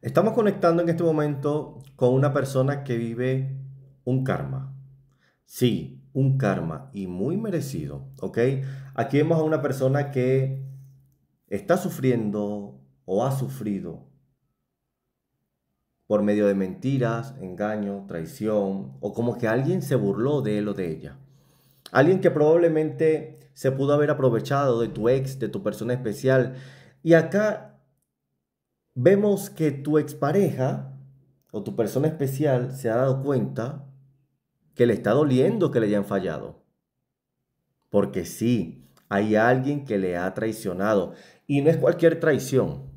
Estamos conectando en este momento con una persona que vive un karma. Sí, un karma y muy merecido, ¿ok? Aquí vemos a una persona que está sufriendo o ha sufrido por medio de mentiras, engaño, traición o como que alguien se burló de él o de ella. Alguien que probablemente se pudo haber aprovechado de tu ex, de tu persona especial. Y acá vemos que tu expareja o tu persona especial se ha dado cuenta que le está doliendo que le hayan fallado. Porque sí, hay alguien que le ha traicionado. Y no es cualquier traición.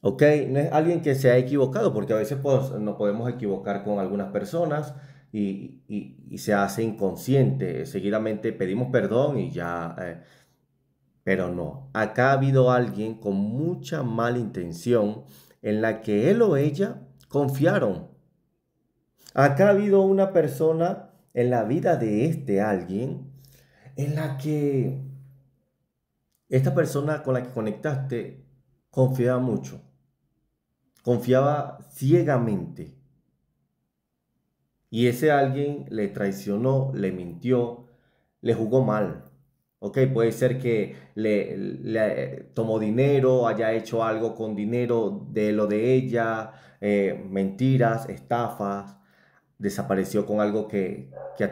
¿Ok? No es alguien que se ha equivocado, porque a veces pues, nos podemos equivocar con algunas personas y, se hace inconsciente. Seguidamente pedimos perdón y ya eh, pero no, acá ha habido alguien con mucha mala intención en la que él o ella confiaron. Acá ha habido una persona en la vida de este alguien en la que esta persona con la que conectaste confiaba mucho, confiaba ciegamente. Y ese alguien le traicionó, le mintió, le jugó mal. Ok, puede ser que le, tomó dinero, haya hecho algo con dinero de lo de ella, eh, mentiras, estafas, desapareció con algo que, que,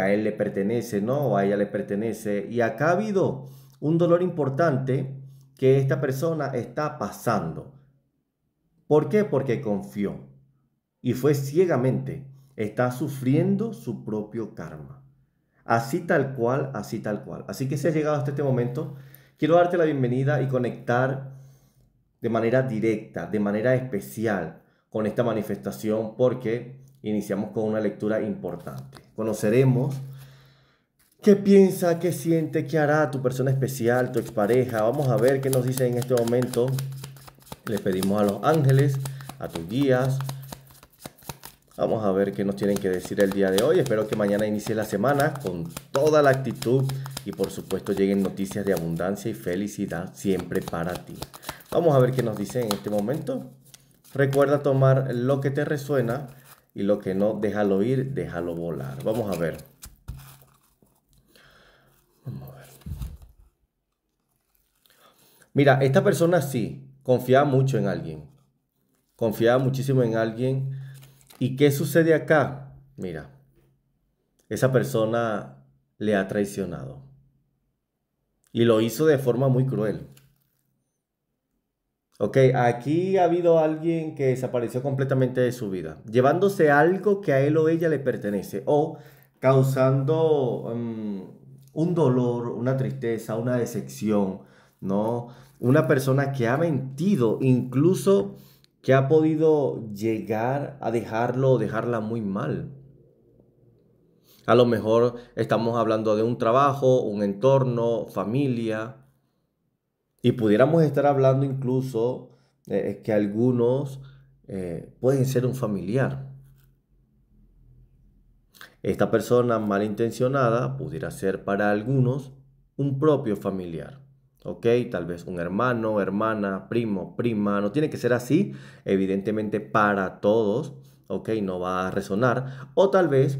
a él le pertenece, ¿no? O a ella le pertenece. Y acá ha habido un dolor importante que esta persona está pasando. ¿Por qué? Porque confió y fue ciegamente. Está sufriendo su propio karma. Así tal cual, así tal cual. Así que si has llegado hasta este momento, quiero darte la bienvenida y conectar de manera directa, de manera especial con esta manifestación porque iniciamos con una lectura importante. Conoceremos qué piensa, qué siente, qué hará tu persona especial, tu expareja. Vamos a ver qué nos dice en este momento. Le pedimos a los ángeles, a tus guías, Vamos a ver qué nos tienen que decir el día de hoy. Espero que mañana inicie la semana con toda la actitud y por supuesto lleguen noticias de abundancia y felicidad siempre para ti. Vamos a ver qué nos dicen en este momento. Recuerda tomar lo que te resuena y lo que no, déjalo ir, déjalo volar. Vamos a ver. Vamos a ver. Mira, esta persona sí confiaba mucho en alguien. confiaba muchísimo en alguien ¿Y qué sucede acá? Mira, esa persona le ha traicionado. Y lo hizo de forma muy cruel. Ok, aquí ha habido alguien que desapareció completamente de su vida, llevándose algo que a él o ella le pertenece, o causando em, un dolor, una tristeza, una decepción, ¿no? Una persona que ha mentido, incluso que ha podido llegar a dejarlo o dejarla muy mal. A lo mejor estamos hablando de un trabajo, un entorno, familia, y pudiéramos estar hablando incluso eh, eh que algunos eh, pueden ser un familiar. Esta persona malintencionada pudiera ser para algunos un propio familiar. ¿ok? Tal vez un hermano, hermana, primo, prima, no tiene que ser así, evidentemente para todos, ¿ok? No va a resonar. O tal vez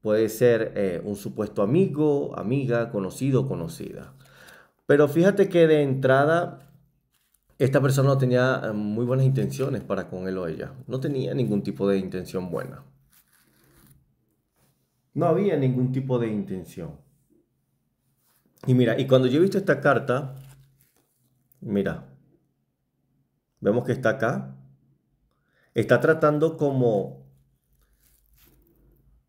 puede ser eh, un supuesto amigo, amiga, conocido, conocida. Pero fíjate que de entrada esta persona no tenía eh, muy buenas intenciones para con él o ella. No tenía ningún tipo de intención buena. No había ningún tipo de intención. Y mira, y cuando yo he visto esta carta, mira, vemos que está acá, está tratando como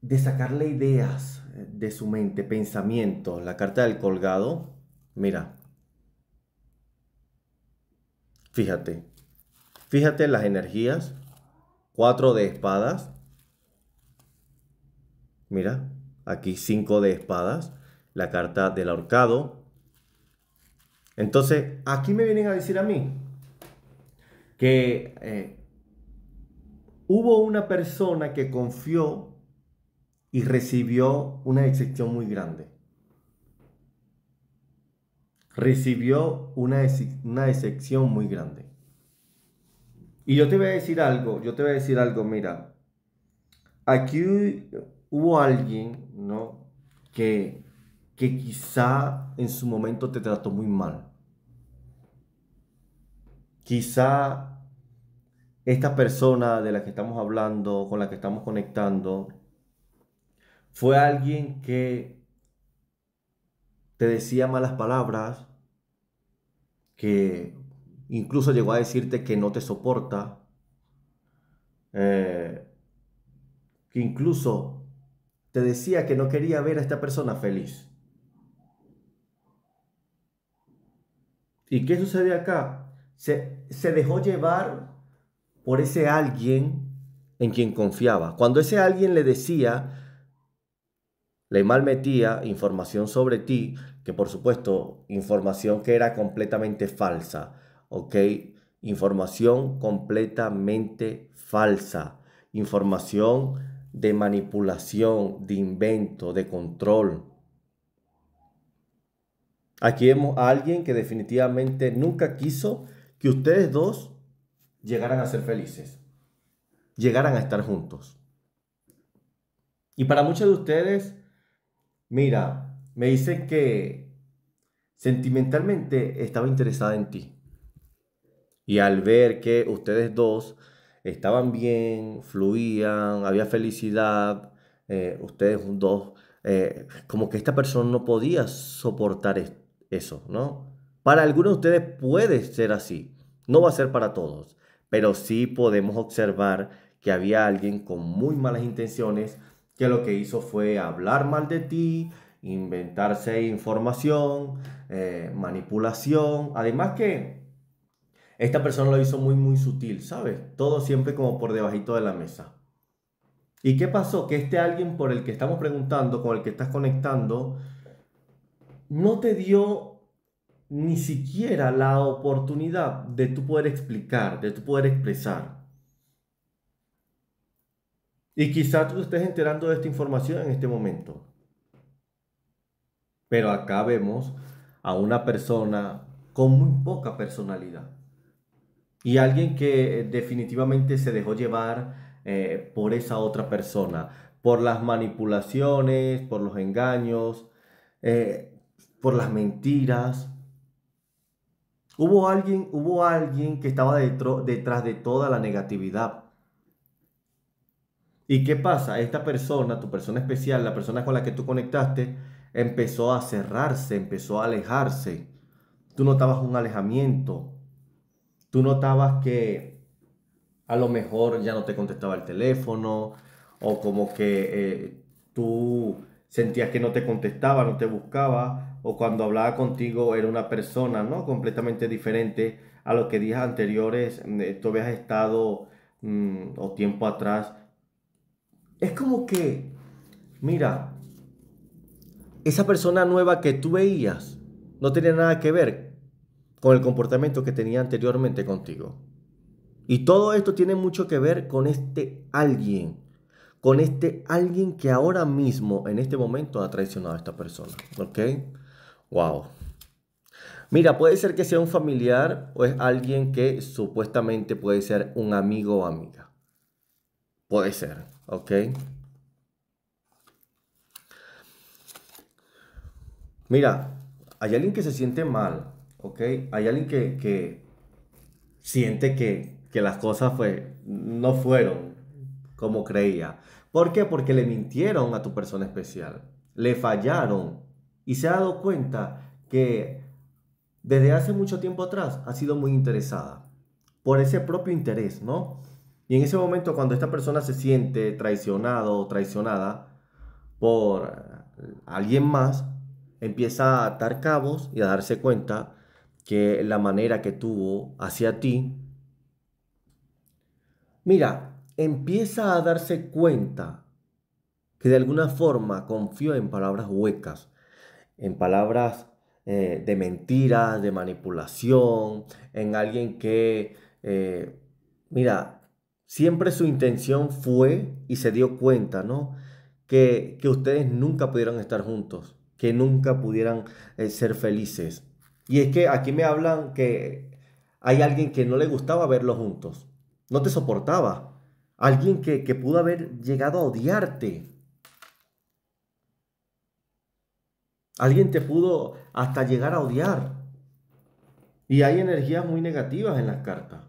de sacarle ideas de su mente, pensamientos, la carta del colgado, mira, fíjate, fíjate las energías, cuatro de espadas, mira, aquí cinco de espadas, la carta del ahorcado. Entonces, aquí me vienen a decir a mí que eh, hubo una persona que confió y recibió una excepción muy grande. Recibió una, una excepción muy grande. Y yo te voy a decir algo, yo te voy a decir algo, mira, aquí hubo alguien, ¿no? Que que quizá en su momento te trató muy mal. Quizá esta persona de la que estamos hablando, con la que estamos conectando, fue alguien que te decía malas palabras, que incluso llegó a decirte que no te soporta, eh, que incluso te decía que no quería ver a esta persona feliz. ¿Y qué sucede acá? Se, dejó llevar por ese alguien en quien confiaba. Cuando ese alguien le decía, le malmetía información sobre ti, que por supuesto, información que era completamente falsa, ¿ok? Información completamente falsa, información de manipulación, de invento, de control, Aquí vemos a alguien que definitivamente nunca quiso que ustedes dos llegaran a ser felices, llegaran a estar juntos. Y para muchos de ustedes, mira, me dicen que sentimentalmente estaba interesada en ti. Y al ver que ustedes dos estaban bien, fluían, había felicidad, eh, ustedes dos, eh, como que esta persona no podía soportar esto eso, ¿no? Para algunos de ustedes puede ser así, no va a ser para todos, pero sí podemos observar que había alguien con muy malas intenciones que lo que hizo fue hablar mal de ti, inventarse información, eh, manipulación, además que esta persona lo hizo muy muy sutil, ¿sabes? Todo siempre como por debajito de la mesa. ¿Y qué pasó? Que este alguien por el que estamos preguntando, con el que estás conectando, no te dio ni siquiera la oportunidad de tú poder explicar, de tú poder expresar. Y quizás tú estés enterando de esta información en este momento. Pero acá vemos a una persona con muy poca personalidad. Y alguien que eh, definitivamente se dejó llevar eh, por esa otra persona, por las manipulaciones, por los engaños. Eh, por las mentiras. Hubo alguien, hubo alguien que estaba detrás de toda la negatividad. ¿Y qué pasa? Esta persona, tu persona especial, la persona con la que tú conectaste, empezó a cerrarse, empezó a alejarse. Tú notabas un alejamiento. Tú notabas que a lo mejor ya no te contestaba el teléfono o como que eh, tú sentías que no te contestaba, no te buscaba o cuando hablaba contigo era una persona, ¿no? Completamente diferente a lo que dije anteriores mm, eh, tú habías estado mm, o tiempo atrás. Es como que, mira, esa persona nueva que tú veías no tenía nada que ver con el comportamiento que tenía anteriormente contigo. Y todo esto tiene mucho que ver con este alguien, con este alguien que ahora mismo, en este momento, ha traicionado a esta persona. ¿Ok? Wow. Mira, puede ser que sea un familiar o es alguien que supuestamente puede ser un amigo o amiga. Puede ser, ¿ok? Mira, hay alguien que se siente mal, ¿ok? Hay alguien que, siente que, las cosas pues, no fueron como creía. ¿Por qué? Porque le mintieron a tu persona especial, le fallaron, y se ha dado cuenta que desde hace mucho tiempo atrás ha sido muy interesada por ese propio interés, ¿no? Y en ese momento cuando esta persona se siente traicionado o traicionada por alguien más, empieza a atar cabos y a darse cuenta que la manera que tuvo hacia ti, mira, empieza a darse cuenta que de alguna forma confió en palabras huecas, en palabras eh, de mentiras, de manipulación, en alguien que, eh, mira, siempre su intención fue y se dio cuenta, ¿no? Que, que ustedes nunca pudieran estar juntos, que nunca pudieran eh, ser felices. Y es que aquí me hablan que hay alguien que no le gustaba verlos juntos, no te soportaba, alguien que, que pudo haber llegado a odiarte Alguien te pudo hasta llegar a odiar. Y hay energías muy negativas en las cartas.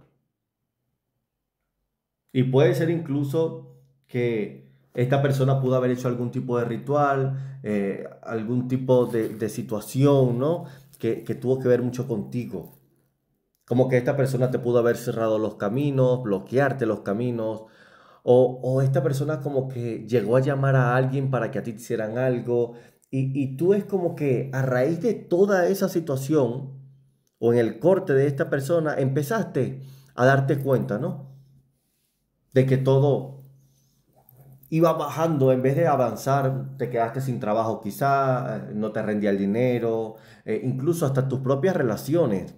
Y puede ser incluso que esta persona pudo haber hecho algún tipo de ritual, eh, algún tipo de, situación, ¿no? Que, tuvo que ver mucho contigo. Como que esta persona te pudo haber cerrado los caminos, bloquearte los caminos, o, o, esta persona como que llegó a llamar a alguien para que a ti te hicieran algo, y, tú es como que a raíz de toda esa situación o en el corte de esta persona, empezaste a darte cuenta, ¿no? De que todo iba bajando, en vez de avanzar, te quedaste sin trabajo quizá, eh, no te rendía el dinero, eh, incluso hasta tus propias relaciones.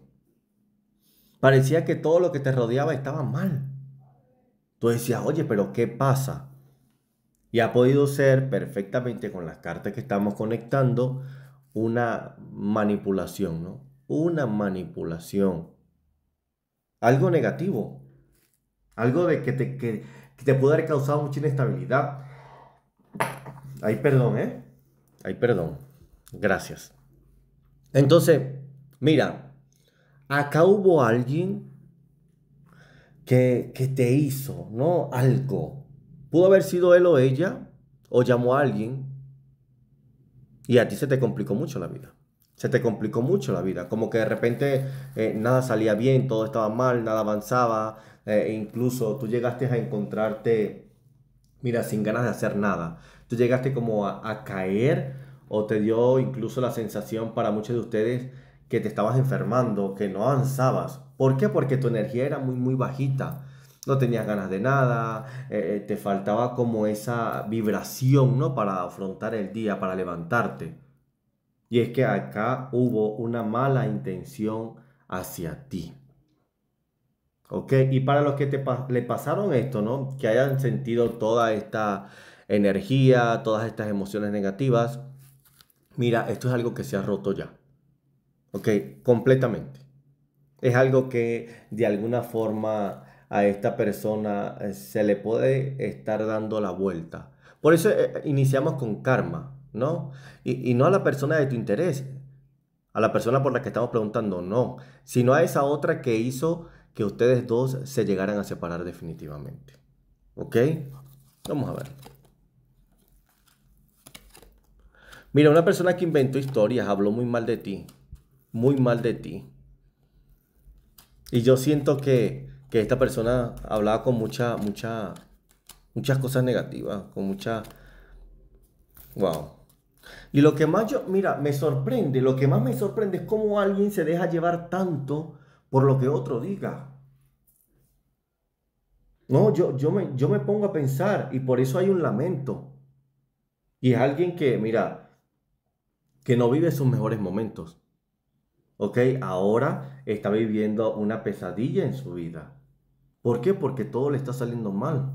Parecía que todo lo que te rodeaba estaba mal. Tú decías, oye, pero ¿qué pasa? Y ha podido ser perfectamente con las cartas que estamos conectando una manipulación, ¿no? Una manipulación. Algo negativo. Algo de que te, que, te puede haber causado mucha inestabilidad. Ay, perdón, ¿eh? Ay, perdón. Gracias. Entonces, mira, acá hubo alguien que, que te hizo, ¿no? Algo Pudo haber sido él o ella, o llamó a alguien, y a ti se te complicó mucho la vida. Se te complicó mucho la vida. Como que de repente eh, nada salía bien, todo estaba mal, nada avanzaba. Eh, e incluso tú llegaste a encontrarte, mira, sin ganas de hacer nada. Tú llegaste como a caer o te dio incluso la sensación para muchos de ustedes que te estabas enfermando, que no avanzabas. ¿Por qué? Porque tu energía era muy, muy bajita no tenías ganas de nada, eh, eh, te faltaba como esa vibración, ¿no? Para afrontar el día, para levantarte. Y es que acá hubo una mala intención hacia ti. ¿Ok? Y para los que te le pasaron esto, ¿no? Que hayan sentido toda esta energía, todas estas emociones negativas. Mira, esto es algo que se ha roto ya. ¿Ok? Completamente. Es algo que de alguna forma a esta persona eh, se le puede estar dando la vuelta. Por eso eh, eh, iniciamos con karma, ¿no? Y, y no a la persona de tu interés, a la persona por la que estamos preguntando, no, sino a esa otra que hizo que ustedes dos se llegaran a separar definitivamente. ¿Ok? Vamos a ver. Mira, una persona que inventó historias habló muy mal de ti, muy mal de ti. Y yo siento que que esta persona hablaba con mucha, mucha, muchas cosas negativas, con mucha... Wow. Y lo que más yo, mira, me sorprende, lo que más me sorprende es cómo alguien se deja llevar tanto por lo que otro diga. No, yo, yo, me, yo me pongo a pensar y por eso hay un lamento. Y es alguien que, mira, que no vive sus mejores momentos. ¿Ok? Ahora está viviendo una pesadilla en su vida. ¿Por qué? Porque todo le está saliendo mal.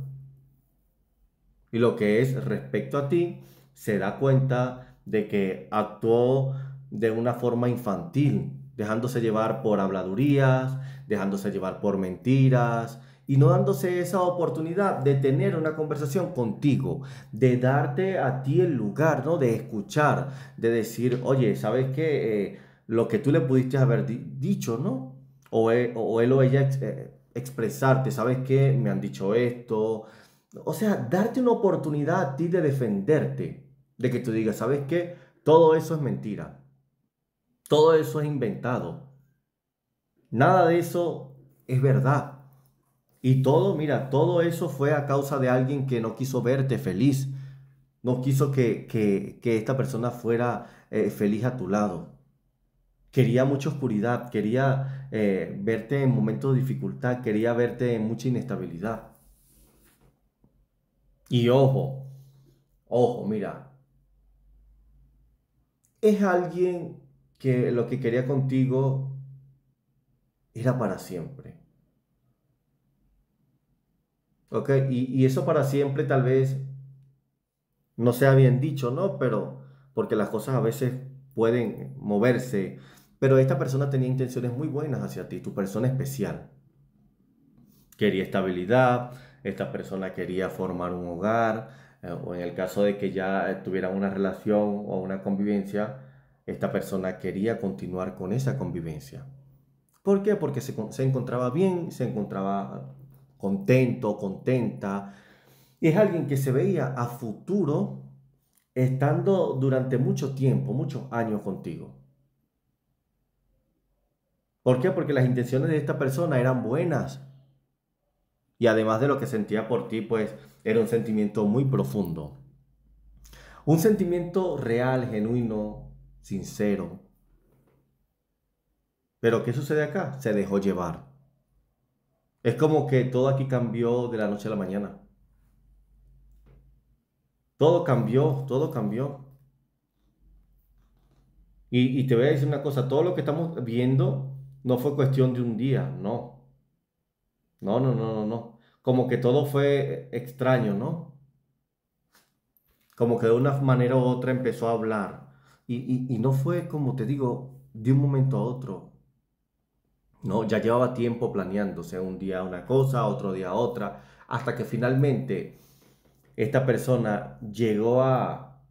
Y lo que es respecto a ti, se da cuenta de que actuó de una forma infantil, dejándose llevar por habladurías, dejándose llevar por mentiras y no dándose esa oportunidad de tener una conversación contigo, de darte a ti el lugar, ¿no? De escuchar, de decir, oye, ¿sabes qué? Eh, lo que tú le pudiste haber dicho, ¿no? E, o él, o ella eh, expresarte, ¿sabes qué? Me han dicho esto. O sea, darte una oportunidad a ti de defenderte, de que tú digas, ¿sabes qué? Todo eso es mentira. Todo eso es inventado. Nada de eso es verdad. Y todo, mira, todo eso fue a causa de alguien que no quiso verte feliz. No quiso que, que, que esta persona fuera eh, feliz a tu lado quería mucha oscuridad, quería eh, verte en momentos de dificultad, quería verte en mucha inestabilidad. Y ojo, ojo, mira, es alguien que lo que quería contigo era para siempre. ¿Ok? Y, y eso para siempre tal vez no sea bien dicho, ¿no? Pero porque las cosas a veces pueden moverse, pero esta persona tenía intenciones muy buenas hacia ti, tu persona especial. Quería estabilidad, esta persona quería formar un hogar, eh, o en el caso de que ya tuvieran una relación o una convivencia, esta persona quería continuar con esa convivencia. ¿Por qué? Porque se, se encontraba bien, se encontraba contento, contenta. Y es alguien que se veía a futuro estando durante mucho tiempo, muchos años contigo. ¿Por qué? Porque las intenciones de esta persona eran buenas. Y además de lo que sentía por ti, pues era un sentimiento muy profundo. Un sentimiento real, genuino, sincero. Pero ¿qué sucede acá? Se dejó llevar. Es como que todo aquí cambió de la noche a la mañana. Todo cambió, todo cambió. Y, te voy a decir una cosa, todo lo que estamos viendo no fue cuestión de un día, no. No, no, no, no, no. Como que todo fue extraño, ¿no? Como que de una manera u otra empezó a hablar. Y, no fue, como te digo, de un momento a otro. No, ya llevaba tiempo planeándose, un día una cosa, otro día otra, hasta que finalmente esta persona llegó a,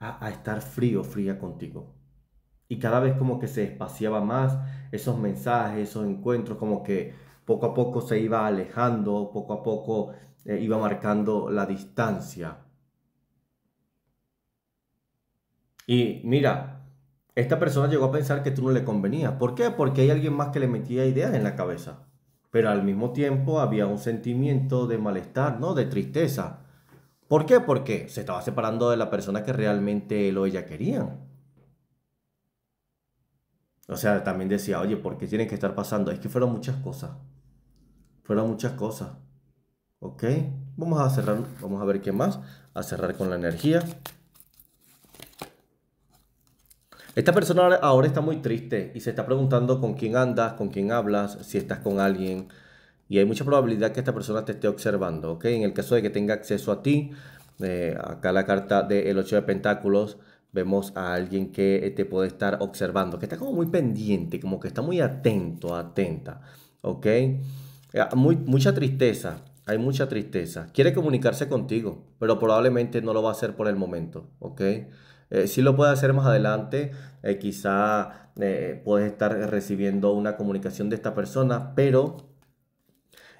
a estar frío, fría contigo. Y cada vez como que se espaciaba más esos mensajes, esos encuentros, como que poco a poco se iba alejando, poco a poco eh, iba marcando la distancia. Y mira, esta persona llegó a pensar que tú no le convenía ¿Por qué? Porque hay alguien más que le metía ideas en la cabeza. Pero al mismo tiempo había un sentimiento de malestar, ¿no? De tristeza. ¿Por qué? Porque se estaba separando de la persona que realmente él o ella querían. O sea, también decía, oye, ¿por qué tienen que estar pasando? Es que fueron muchas cosas. Fueron muchas cosas. ¿Ok? Vamos a cerrar, vamos a ver qué más. A cerrar con la energía. Esta persona ahora está muy triste y se está preguntando con quién andas, con quién hablas, si estás con alguien. Y hay mucha probabilidad que esta persona te esté observando, ¿ok? En el caso de que tenga acceso a ti, eh, acá la carta del 8 de Pentáculos vemos a alguien que eh, te puede estar observando, que está como muy pendiente, como que está muy atento, atenta, ¿ok? Ah, muy, mucha tristeza, hay mucha tristeza. Quiere comunicarse contigo, pero probablemente no lo va a hacer por el momento, ¿ok? Eh, sí lo puede hacer más adelante, eh, quizá eh, puedes estar recibiendo una comunicación de esta persona, pero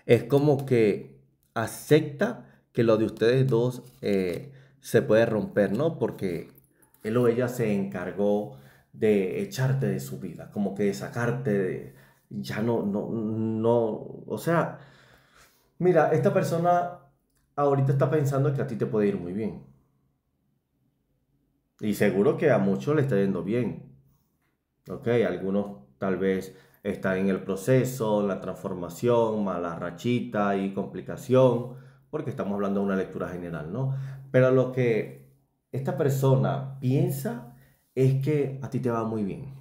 es como que acepta que lo de ustedes dos se puede romper, ¿no? Porque él o ella se encargó de echarte de su vida, como que de sacarte de, ya no, no, no, o sea, mira, esta persona ahorita está pensando que a ti te puede ir muy bien. Y seguro que a muchos le está yendo bien. Ok, algunos tal vez están en el proceso, la transformación, mala rachita y complicación, porque estamos hablando de una lectura general, ¿no? Pero lo que esta persona piensa es que a ti te va muy bien.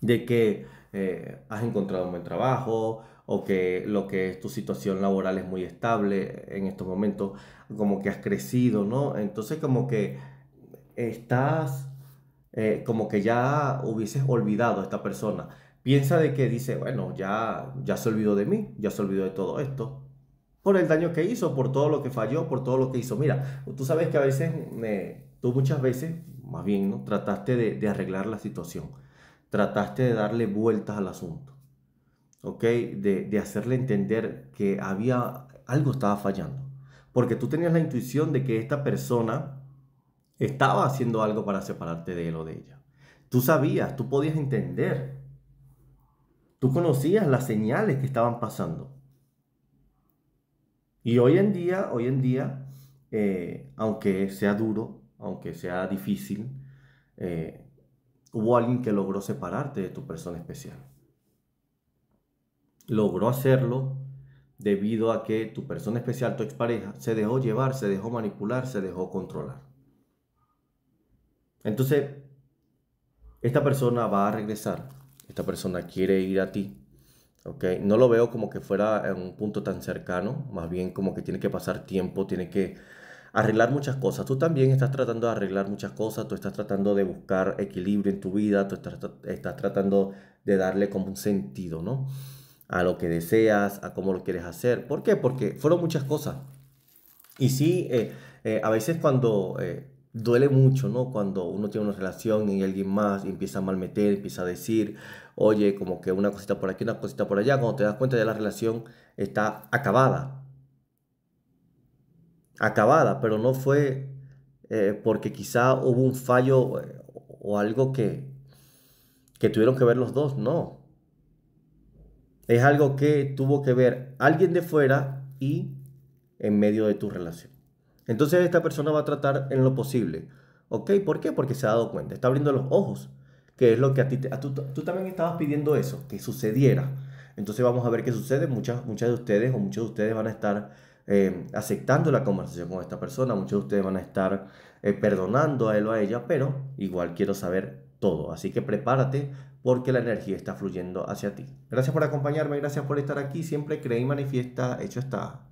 De que eh, has encontrado un buen trabajo o que lo que es tu situación laboral es muy estable en estos momentos, como que has crecido, ¿no? Entonces como que estás, eh, como que ya hubieses olvidado a esta persona. Piensa de que dice, bueno, ya, ya se olvidó de mí, ya se olvidó de todo esto, por el daño que hizo, por todo lo que falló, por todo lo que hizo. Mira, tú sabes que a veces, eh, tú muchas veces, más bien, ¿no? trataste de, arreglar la situación, trataste de darle vueltas al asunto, ¿ok? De, de hacerle entender que había, algo estaba fallando, porque tú tenías la intuición de que esta persona estaba haciendo algo para separarte de él o de ella. Tú sabías, tú podías entender, tú conocías las señales que estaban pasando. Y hoy en día, hoy en día, eh, aunque sea duro, aunque sea difícil, eh, hubo alguien que logró separarte de tu persona especial. Logró hacerlo debido a que tu persona especial, tu expareja, se dejó llevar, se dejó manipular, se dejó controlar. Entonces, esta persona va a regresar, esta persona quiere ir a ti, no lo veo como que fuera en un punto tan cercano, más bien como que tiene que pasar tiempo, tiene que arreglar muchas cosas. Tú también estás tratando de arreglar muchas cosas, tú estás tratando de buscar equilibrio en tu vida, tú estás, estás tratando de darle como un sentido, ¿no? A lo que deseas, a cómo lo quieres hacer. ¿Por qué? Porque fueron muchas cosas. Y sí, eh, eh, a veces cuando eh, duele mucho, ¿no? Cuando uno tiene una relación y alguien más empieza a malmeter, empieza a decir, oye, como que una cosita por aquí, una cosita por allá, cuando te das cuenta ya la relación está acabada. Acabada, pero no fue eh, porque quizá hubo un fallo eh, o algo que, que tuvieron que ver los dos, no. Es algo que tuvo que ver alguien de fuera y en medio de tu relación. Entonces esta persona va a tratar en lo posible. ¿Ok? ¿Por qué? Porque se ha dado cuenta, está abriendo los ojos, que es lo que a ti, tú, también estabas pidiendo eso, que sucediera. Entonces vamos a ver qué sucede. Muchas, muchas de ustedes o muchos de ustedes van a estar eh, aceptando la conversación con esta persona, muchos de ustedes van a estar eh, perdonando a él o a ella, pero igual quiero saber todo. Así que prepárate porque la energía está fluyendo hacia ti. Gracias por acompañarme, gracias por estar aquí. Siempre cree y manifiesta, hecho está.